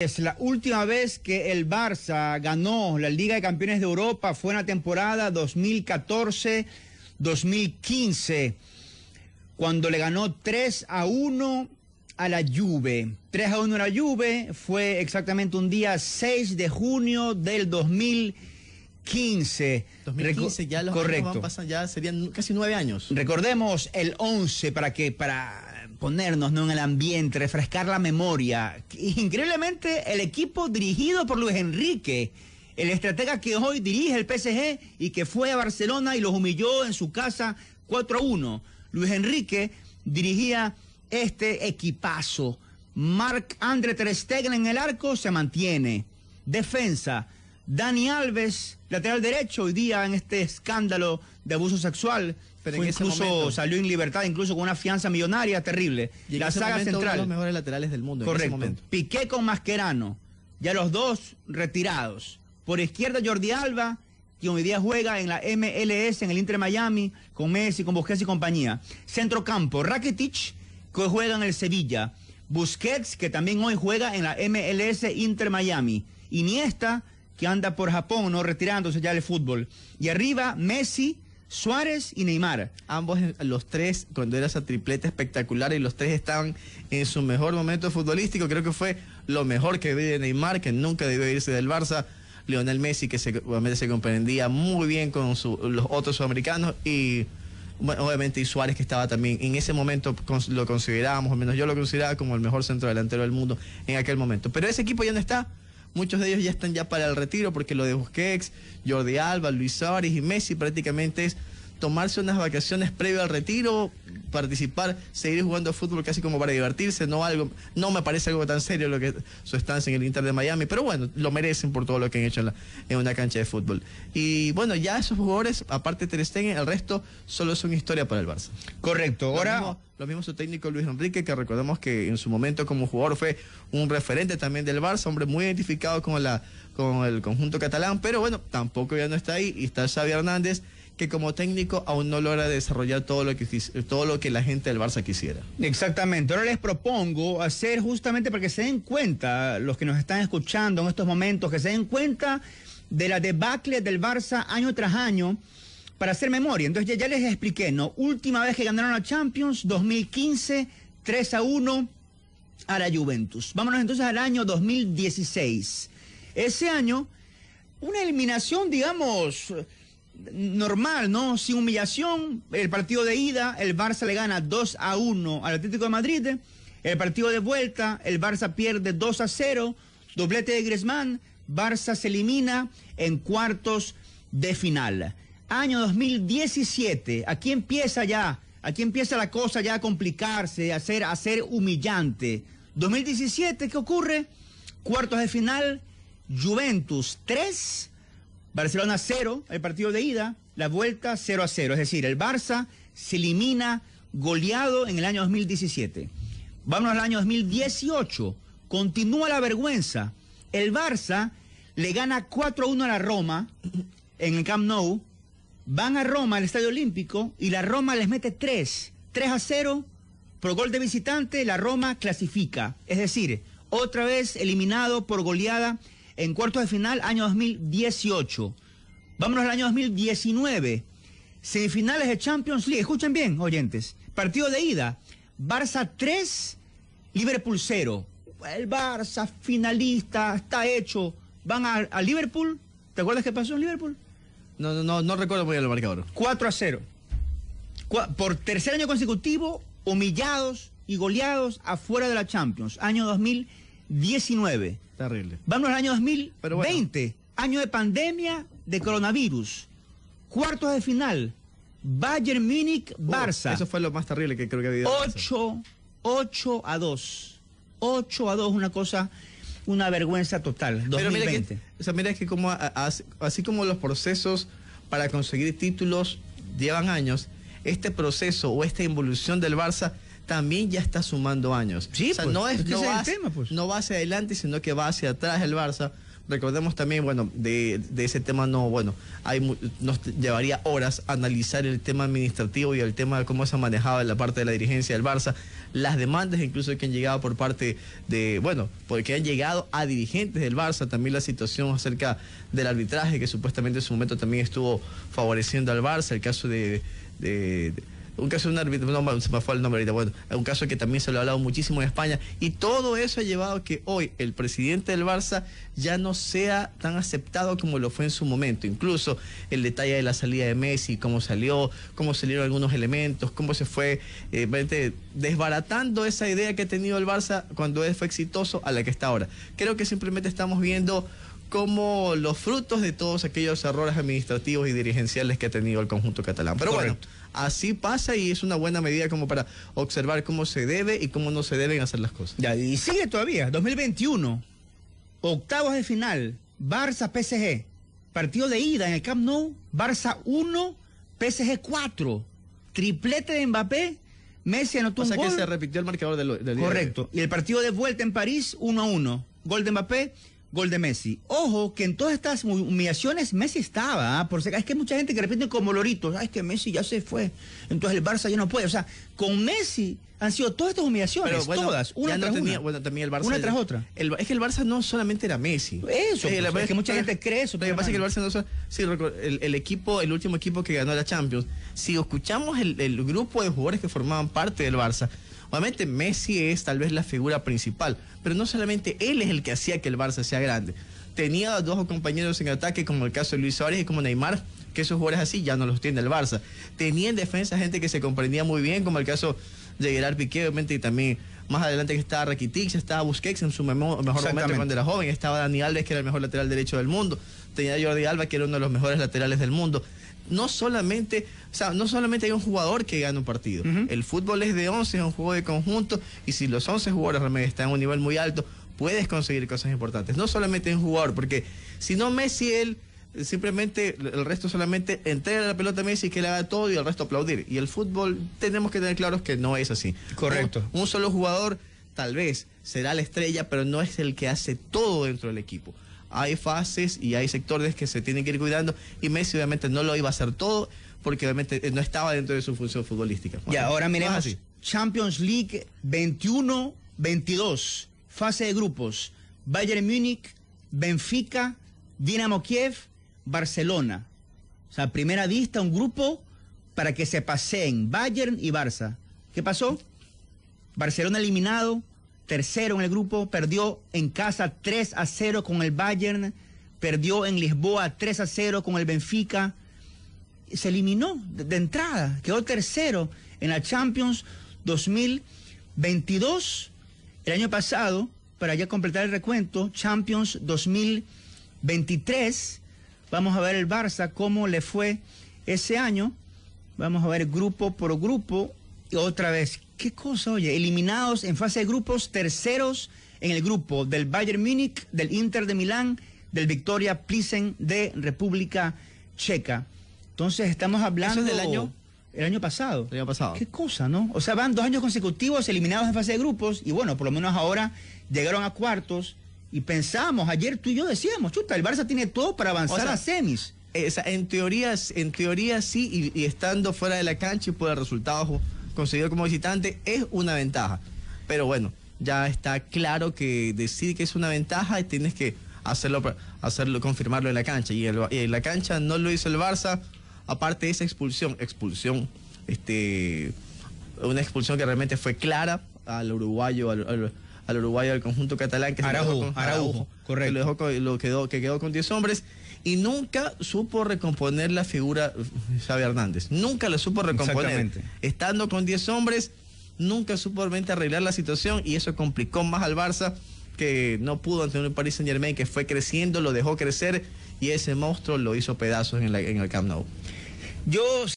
Es la última vez que el Barça ganó la Liga de Campeones de Europa fue en la temporada 2014-2015, cuando le ganó 3 a 1 a la Juve. 3 a 1 a la Juve fue exactamente un día 6 de junio del 2015. 2015 ya los correcto. Años ya serían casi nueve años. Recordemos el 11 para que para ponernos ¿no? en el ambiente, refrescar la memoria. Increíblemente, el equipo dirigido por Luis Enrique, el estratega que hoy dirige el PSG y que fue a Barcelona y los humilló en su casa 4 a 1. Luis Enrique dirigía este equipazo. Marc André Ter Stegen en el arco se mantiene. Defensa. Dani Alves, lateral derecho, hoy día en este escándalo de abuso sexual incluso salió en libertad, incluso con una fianza millonaria terrible. la saga central. Uno de los mejores laterales del mundo. Correcto. Piqué con Masquerano, ya los dos retirados. Por izquierda Jordi Alba, que hoy día juega en la MLS, en el Inter Miami, con Messi, con Busquets y compañía. Centrocampo, Rakitic, que hoy juega en el Sevilla. Busquets, que también hoy juega en la MLS Inter Miami. Iniesta, que anda por Japón, no retirándose ya del fútbol. Y arriba, Messi, Suárez y Neymar. Ambos, los tres, cuando era esa tripleta espectacular y los tres estaban en su mejor momento futbolístico. Creo que fue lo mejor que vi de Neymar, que nunca debió irse del Barça. Lionel Messi, que se, obviamente se comprendía muy bien con los otros sudamericanos. Y obviamente Suárez, que estaba también en ese momento, lo considerábamos, al menos yo lo consideraba como el mejor centro delantero del mundo en aquel momento. Pero ese equipo ya no está. Muchos de ellos ya están ya para el retiro porque lo de Busquets, Jordi Alba, Luis Suárez y Messi prácticamente es tomarse unas vacaciones previo al retiro, participar, seguir jugando fútbol casi como para divertirse, no algo, no me parece algo tan serio lo que su estancia en el Inter de Miami, pero bueno, lo merecen por todo lo que han hecho en, una cancha de fútbol. Y bueno, ya esos jugadores, aparte de Ter el resto solo son historia para el Barça. Correcto, ahora... Lo mismo, su técnico Luis Enrique, que recordemos que en su momento como jugador fue un referente también del Barça, hombre muy identificado con, con el conjunto catalán, pero bueno, tampoco ya no está ahí, y está Xavi Hernández, que como técnico aún no logra desarrollar todo lo que, la gente del Barça quisiera. Exactamente. Ahora les propongo hacer justamente para que se den cuenta, los que nos están escuchando en estos momentos, que se den cuenta de la debacle del Barça año tras año para hacer memoria. Entonces ya, les expliqué, ¿no? Última vez que ganaron la Champions, 2015, 3 a 1 a la Juventus. Vámonos entonces al año 2016. Ese año, una eliminación, digamos, normal, ¿no? Sin humillación. El partido de ida, el Barça le gana 2 a 1 al Atlético de Madrid. El partido de vuelta, el Barça pierde 2 a 0. Doblete de Griezmann. Barça se elimina en cuartos de final. Año 2017. Aquí empieza ya. Aquí empieza la cosa ya a complicarse, a ser, a ser humillante. 2017, ¿qué ocurre? Cuartos de final, Juventus 3, Barcelona 0, el partido de ida, la vuelta 0 a 0. Es decir, el Barça se elimina goleado en el año 2017. Vamos al año 2018. Continúa la vergüenza. El Barça le gana 4-1 a la Roma en el Camp Nou. Van a Roma al Estadio Olímpico y la Roma les mete 3. 3 a 0 por gol de visitante, la Roma clasifica. Es decir, otra vez eliminado por goleada en cuartos de final año 2018. Vámonos al año 2019. Semifinales de Champions League. Escuchen bien, oyentes. Partido de ida. Barça 3, Liverpool 0. El Barça finalista está hecho. Van a, Liverpool. ¿Te acuerdas qué pasó en Liverpool? No, no, no, recuerdo muy bien el marcador. 4 a 0. por tercer año consecutivo, humillados y goleados afuera de la Champions. Año 2000 19. Terrible. Vamos al año 2020, año de pandemia de coronavirus. Cuartos de final, Bayern Múnich, Barça. eso fue lo más terrible que creo que había. 8, 8 a 2. 8 a 2, una cosa una vergüenza total. 2020. Pero mira que, o sea, mira que como así como los procesos para conseguir títulos llevan años, este proceso o esta involución del Barça también ya está sumando años. Sí, o pues, no es, va hacia, pues. adelante, sino que va hacia atrás el Barça. Recordemos también, bueno, de, ese tema no, bueno, hay, nos llevaría horas analizar el tema administrativo y el tema de cómo se ha manejado la parte de la dirigencia del Barça, las demandas incluso que han llegado por parte de, bueno, porque han llegado a dirigentes del Barça, también la situación acerca del arbitraje que supuestamente en su momento también estuvo favoreciendo al Barça, el caso de un caso un árbitro, no, se me fue el nombre ahorita, bueno, un caso que también se lo ha hablado muchísimo en España, y todo eso ha llevado a que hoy el presidente del Barça ya no sea tan aceptado como lo fue en su momento, incluso el detalle de la salida de Messi, cómo salió, cómo salieron algunos elementos, cómo se fue eh, desbaratando esa idea que ha tenido el Barça cuando él fue exitoso a la que está ahora. Creo que simplemente estamos viendo como los frutos de todos aquellos errores administrativos y dirigenciales que ha tenido el conjunto catalán. Pero bueno, así pasa y es una buena medida como para observar cómo se debe y cómo no se deben hacer las cosas. y sigue todavía, 2021, octavos de final, Barça PSG, partido de ida en el Camp Nou, Barça 1, PSG 4, triplete de Mbappé. Messi anotó o sea que se repitió el marcador del, Correcto. Y el partido de vuelta en París, 1 a 1. Gol de Mbappé, gol de Messi. Ojo que en todas estas humillaciones Messi estaba, ¿ah? por es que mucha gente que repite como loritos, es que Messi ya se fue, entonces el Barça ya no puede, o sea, con Messi han sido todas estas humillaciones, todas, una tras también el Barça, una tras otra. es que el Barça no solamente era Messi. Eso, eh, pues, es que mucha gente cree eso. Pues, que el Barça no sí, el, equipo, el último equipo que ganó la Champions, si escuchamos el grupo de jugadores que formaban parte del Barça, Obviamente Messi es tal vez la figura principal, pero no solamente él es el que hacía que el Barça sea grande. Tenía dos compañeros en ataque, como el caso de Luis Suárez y como Neymar, que esos jugadores así ya no los tiene el Barça. Tenía en defensa gente que se comprendía muy bien, como el caso de Gerard Piqué, obviamente, y también más adelante que estaba Rakitic, estaba Busquets en su mejor momento cuando era joven, estaba Dani Alves, que era el mejor lateral derecho del mundo, tenía Jordi Alba, que era uno de los mejores laterales del mundo no solamente, no solamente hay un jugador que gana un partido. El fútbol es de 11, es un juego de conjunto y si los 11 jugadores realmente están en un nivel muy alto, puedes conseguir cosas importantes. No solamente un jugador, porque si no Messi él simplemente el resto solamente entrega la pelota a Messi que le haga todo y el resto aplaudir. Y el fútbol tenemos que tener claros que no es así. Correcto. un solo jugador tal vez será la estrella, pero no es el que hace todo dentro del equipo hay fases y hay sectores que se tienen que ir cuidando y Messi obviamente no lo iba a hacer todo porque obviamente eh, no estaba dentro de su función futbolística. Y ahora ah, miremos Champions League 21-22, fase de grupos, Bayern Múnich, Benfica, Dinamo Kiev, Barcelona. O sea, primera vista, un grupo para que se paseen Bayern y Barça. ¿Qué pasó? Barcelona eliminado, tercero en el grupo, perdió en casa 3 a 0 con el Bayern, perdió en Lisboa 3 a 0 con el Benfica, se eliminó de, entrada, quedó tercero en la Champions 2022, el año pasado, para ya completar el recuento, Champions 2023, vamos a ver el Barça, cómo le fue ese año, vamos a ver grupo por grupo, otra vez, qué cosa, oye, eliminados en fase de grupos, terceros en el grupo del Bayern Múnich, del Inter de Milán, del Victoria Plissen de República Checa. Entonces estamos hablando del año el año pasado. El año pasado. Qué cosa, ¿no? O sea, van dos años consecutivos eliminados en fase de grupos y bueno, por lo menos ahora llegaron a cuartos y pensamos, ayer tú y yo decíamos, chuta, el Barça tiene todo para avanzar a semis. Esa, en teorías en teoría sí, y, y, estando fuera de la cancha y por el resultado conseguido como visitante es una ventaja. Pero bueno, ya está claro que decir que es una ventaja y tienes que hacerlo, hacerlo confirmarlo en la cancha. Y, en la cancha no lo hizo el Barça, aparte de esa expulsión, expulsión, este, una expulsión que realmente fue clara al uruguayo, al, uruguayo al conjunto catalán que se lo Araujo, correcto. Que quedó, que quedó con 10 hombres y nunca supo recomponer la figura eh, Xavi Hernández. Nunca la supo recomponer. Estando con 10 hombres, nunca supo realmente arreglar la situación y eso complicó más al Barça que no pudo ante un Paris Saint Germain que fue creciendo, lo dejó crecer y ese monstruo lo hizo pedazos en, en el Camp Nou. Yo